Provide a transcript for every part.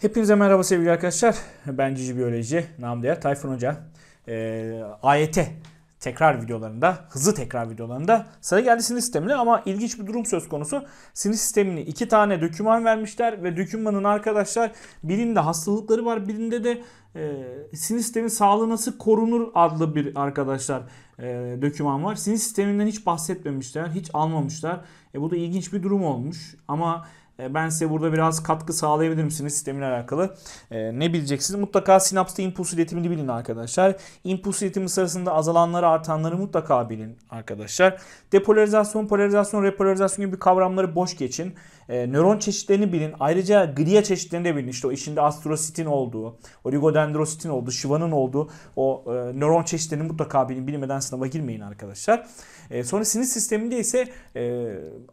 Hepinize merhaba sevgili arkadaşlar. Ben Cici Biyoloji, namı diğer Tayfun Hoca. Ee, AYT tekrar videolarında, hızlı tekrar videolarında sıra geldi sinir sistemine ama ilginç bir durum söz konusu. Sinir sistemini iki tane döküman vermişler ve dökümanın arkadaşlar birinde hastalıkları var birinde de e, sinir sistemin sağlığı nasıl korunur adlı bir arkadaşlar e, döküman var. Sinir sisteminden hiç bahsetmemişler, hiç almamışlar. E, bu da ilginç bir durum olmuş ama e, ben size burada biraz katkı sağlayabilir misiniz sistemin alakalı e, ne bileceksiniz. Mutlaka sinapsta impuls iletimini bilin arkadaşlar. Impuls iletimi sırasında azalanları artanları mutlaka bilin arkadaşlar. Depolarizasyon, polarizasyon, repolarizasyon gibi kavramları boş geçin. E, nöron çeşitlerini bilin. Ayrıca glia çeşitlerini de bilin. İşte o işinde astrositin olduğu, oligodendrositin olduğu, şivanın olduğu o nöron çeşitlerini mutlaka bilin. Bilmeden sınava girmeyin arkadaşlar. Sonra sinir sisteminde ise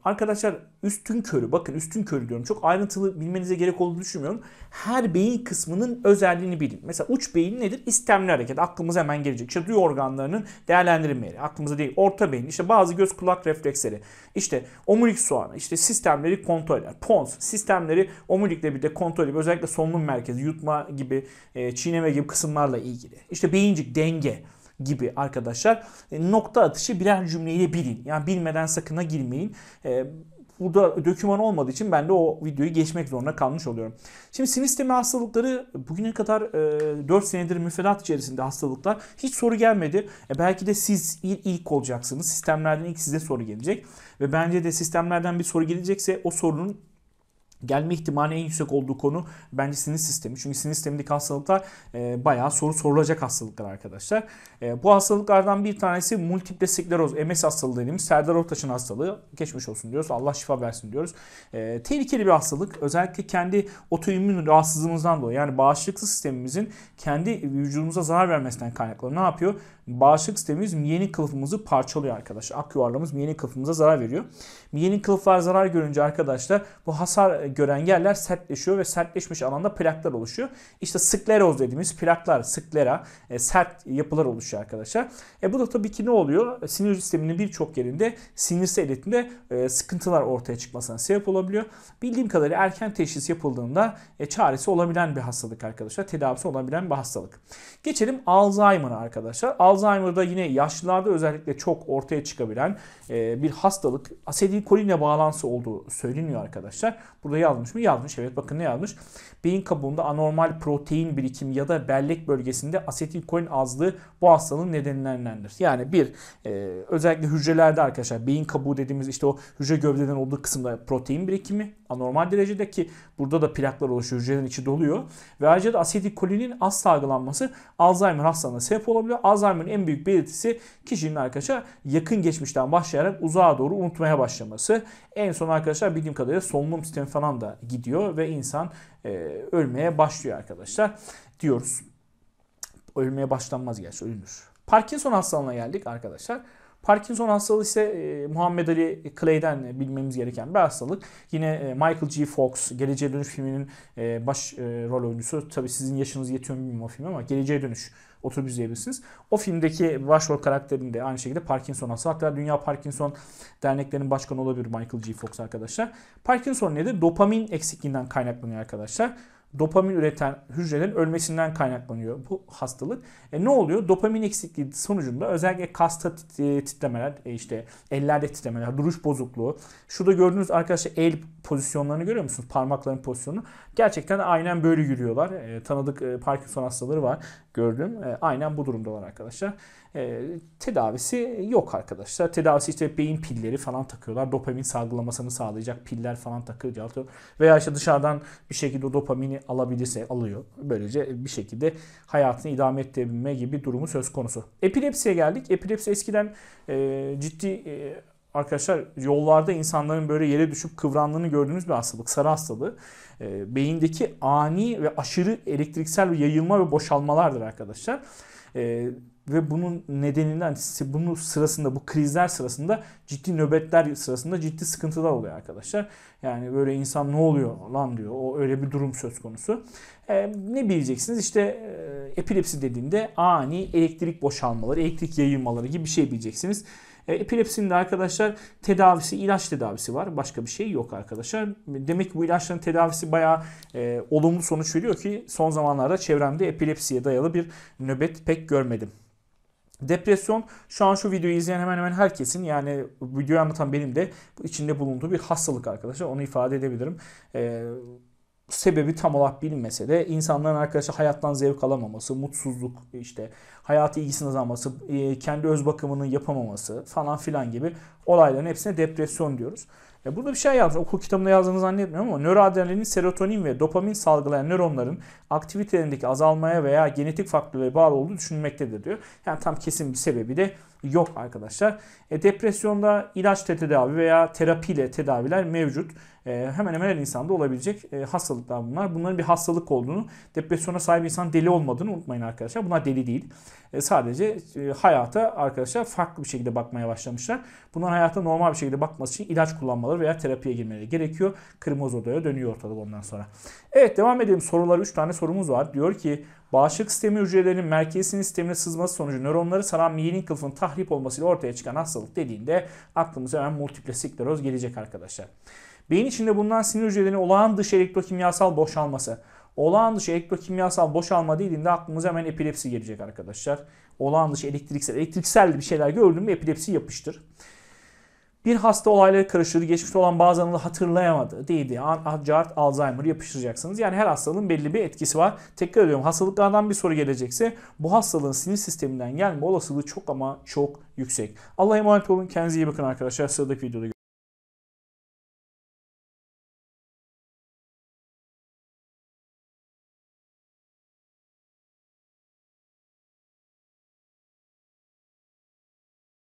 arkadaşlar üstün körü. Bakın üstün körü söylüyorum. Çok ayrıntılı bilmenize gerek olduğunu düşünmüyorum. Her beyin kısmının özelliğini bilin. Mesela uç beyin nedir? İstemli hareket. Aklımıza hemen gelecek. İşte duyu organlarının değerlendirilmeleri. Aklımıza değil. Orta beyin. İşte bazı göz kulak refleksleri. İşte omurilik soğanı. İşte sistemleri kontrol eder. Pons. Sistemleri bir de kontrol edip özellikle solunum merkezi, yutma gibi, e, çiğneme gibi kısımlarla ilgili. İşte beyincik, denge gibi arkadaşlar. E, nokta atışı birer cümleyle bilin. Yani bilmeden sakına girmeyin. E, burada döküman olmadığı için ben de o videoyu geçmek zorunda kalmış oluyorum. Şimdi sinir sistemi hastalıkları bugüne kadar e, 4 senedir müfredat içerisinde hastalıklar. Hiç soru gelmedi. E, belki de siz ilk olacaksınız. Sistemlerden ilk size soru gelecek. Ve bence de sistemlerden bir soru gelecekse o sorunun gelme ihtimali en yüksek olduğu konu bence sinir sistemi. Çünkü sinir sistemindeki hastalıklar e, bayağı soru sorulacak hastalıklar arkadaşlar. E, bu hastalıklardan bir tanesi multiple skleroz, MS hastalığı dediğimiz Serdar Ortaç'ın hastalığı. Geçmiş olsun diyoruz. Allah şifa versin diyoruz. E, tehlikeli bir hastalık. Özellikle kendi otoimmün rahatsızlığımızdan dolayı yani bağışıklık sistemimizin kendi vücudumuza zarar vermesinden kaynaklı. Ne yapıyor? Bağışıklık sistemimiz miyenin kılıfımızı parçalıyor arkadaşlar. Ak yuvarlamız miyenin kılıfımıza zarar veriyor. Miyenin kılıflar zarar görünce arkadaşlar bu hasar e, gören yerler sertleşiyor ve sertleşmiş alanda plaklar oluşuyor. İşte skleroz dediğimiz plaklar, sklera, e, sert yapılar oluşuyor arkadaşlar. E, bu da tabii ki ne oluyor? E, sinir sisteminin birçok yerinde sinirsel iletinde e, sıkıntılar ortaya çıkmasına sebep olabiliyor. Bildiğim kadarıyla erken teşhis yapıldığında e, çaresi olabilen bir hastalık arkadaşlar. Tedavisi olabilen bir hastalık. Geçelim Alzheimer'a arkadaşlar. Alzheimer'da yine yaşlılarda özellikle çok ortaya çıkabilen e, bir hastalık. Asetilkolinle bağlantısı olduğu söyleniyor arkadaşlar. Burada burada yazmış mı? Yazmış. Evet bakın ne yazmış? Beyin kabuğunda anormal protein birikim ya da bellek bölgesinde asetilkolin azlığı bu hastalığın nedenlerindendir. Yani bir e, özellikle hücrelerde arkadaşlar beyin kabuğu dediğimiz işte o hücre gövdeden olduğu kısımda protein birikimi anormal derecede ki burada da plaklar oluşuyor hücrenin içi doluyor. Ve ayrıca da asetilkolinin az salgılanması Alzheimer hastalığına sebep olabiliyor. Alzheimer'ın en büyük belirtisi kişinin arkadaşlar yakın geçmişten başlayarak uzağa doğru unutmaya başlaması. En son arkadaşlar bildiğim kadarıyla solunum sistemi falan zaman da gidiyor ve insan e, ölmeye başlıyor arkadaşlar diyoruz. Ölmeye başlanmaz gerçi ölünür. Parkinson hastalığına geldik arkadaşlar. Parkinson hastalığı ise e, Muhammed Ali Clay'den e, bilmemiz gereken bir hastalık. Yine e, Michael G. Fox, Geleceğe Dönüş filminin baş rol oyuncusu. Tabii sizin yaşınız yetiyor mu bilmiyorum o filmi ama Geleceğe Dönüş oturup izleyebilirsiniz. O filmdeki başrol karakterinin de aynı şekilde Parkinson hastası. Hatta Dünya Parkinson Derneklerinin başkanı olabilir Michael G. Fox arkadaşlar. Parkinson nedir? Dopamin eksikliğinden kaynaklanıyor arkadaşlar dopamin üreten hücrelerin ölmesinden kaynaklanıyor bu hastalık. E, ne oluyor? Dopamin eksikliği sonucunda özellikle kasta e, titremeler, e, işte ellerde titremeler, duruş bozukluğu. Şurada gördüğünüz arkadaşlar el pozisyonlarını görüyor musunuz? Parmakların pozisyonu Gerçekten aynen böyle yürüyorlar. E, tanıdık e, Parkinson hastaları var gördüm. E, aynen bu durumdalar arkadaşlar. E, tedavisi yok arkadaşlar. Tedavisi işte beyin pilleri falan takıyorlar. Dopamin salgılamasını sağlayacak piller falan takıyor. Veya işte dışarıdan bir şekilde o dopamini alabilirse alıyor. Böylece bir şekilde hayatını idame ettirebilme gibi durumu söz konusu. Epilepsiye geldik. Epilepsi eskiden e, ciddi e, arkadaşlar yollarda insanların böyle yere düşüp kıvrandığını gördüğünüz bir hastalık. Sarı hastalığı. E, beyindeki ani ve aşırı elektriksel yayılma ve boşalmalardır arkadaşlar. E, ve bunun nedeninden hani bunu sırasında bu krizler sırasında ciddi nöbetler sırasında ciddi sıkıntılar oluyor arkadaşlar. Yani böyle insan ne oluyor lan diyor. O öyle bir durum söz konusu. E, ne bileceksiniz işte e, epilepsi dediğinde ani elektrik boşalmaları, elektrik yayılmaları gibi bir şey bileceksiniz. E, epilepsinin de arkadaşlar tedavisi ilaç tedavisi var. Başka bir şey yok arkadaşlar. Demek ki bu ilaçların tedavisi bayağı e, olumlu sonuç veriyor ki son zamanlarda çevremde epilepsiye dayalı bir nöbet pek görmedim. Depresyon şu an şu videoyu izleyen hemen hemen herkesin yani videoyu anlatan benim de içinde bulunduğu bir hastalık arkadaşlar onu ifade edebilirim. Ee, sebebi tam olarak bilinmese de insanların arkadaşlar hayattan zevk alamaması, mutsuzluk işte hayatı ilgisini azalması, e, kendi öz bakımını yapamaması falan filan gibi olayların hepsine depresyon diyoruz. E, burada bir şey yazdım. Okul kitabında yazdığını zannetmiyorum ama nöroadrenalin, serotonin ve dopamin salgılayan nöronların aktivitelerindeki azalmaya veya genetik faktörlere bağlı olduğu düşünülmektedir diyor. Yani tam kesin bir sebebi de yok arkadaşlar. E, depresyonda ilaç tedavi veya terapiyle tedaviler mevcut. E, hemen hemen her insanda olabilecek e, hastalıklar bunlar. Bunların bir hastalık olduğunu, depresyona sahip insan deli olmadığını unutmayın arkadaşlar. Bunlar deli değil. E, sadece e, hayata arkadaşlar farklı bir şekilde bakmaya başlamışlar. Bunların hayata normal bir şekilde bakması için ilaç kullanmaları veya terapiye girmeleri gerekiyor. Kırmızı odaya dönüyor ortalık ondan sonra. Evet devam edelim. Sorular 3 tane sorumuz var. Diyor ki Bağışıklık sistemi hücrelerinin merkez sinir sistemine sızması sonucu nöronları saran miyenin kılıfının tahrip olmasıyla ortaya çıkan hastalık dediğinde aklımıza hemen multiple skleroz gelecek arkadaşlar. Beyin içinde bulunan sinir hücrelerinin olağan dışı elektrokimyasal boşalması, Olağan dışı elektrokimyasal boşalma dediğimde aklımıza hemen epilepsi gelecek arkadaşlar. Olağan dışı elektriksel, elektriksel bir şeyler gördüm. mü epilepsi yapıştır. Bir hasta olaylara karışır, geçmişte olan bazı anıları hatırlayamadı, değildi. Cart, Alzheimer yapıştıracaksınız. Yani her hastalığın belli bir etkisi var. Tekrar ediyorum hastalıklardan bir soru gelecekse bu hastalığın sinir sisteminden gelme olasılığı çok ama çok yüksek. Allah'a emanet olun. Kendinize iyi bakın arkadaşlar. Sıradaki videoda görüşürüz.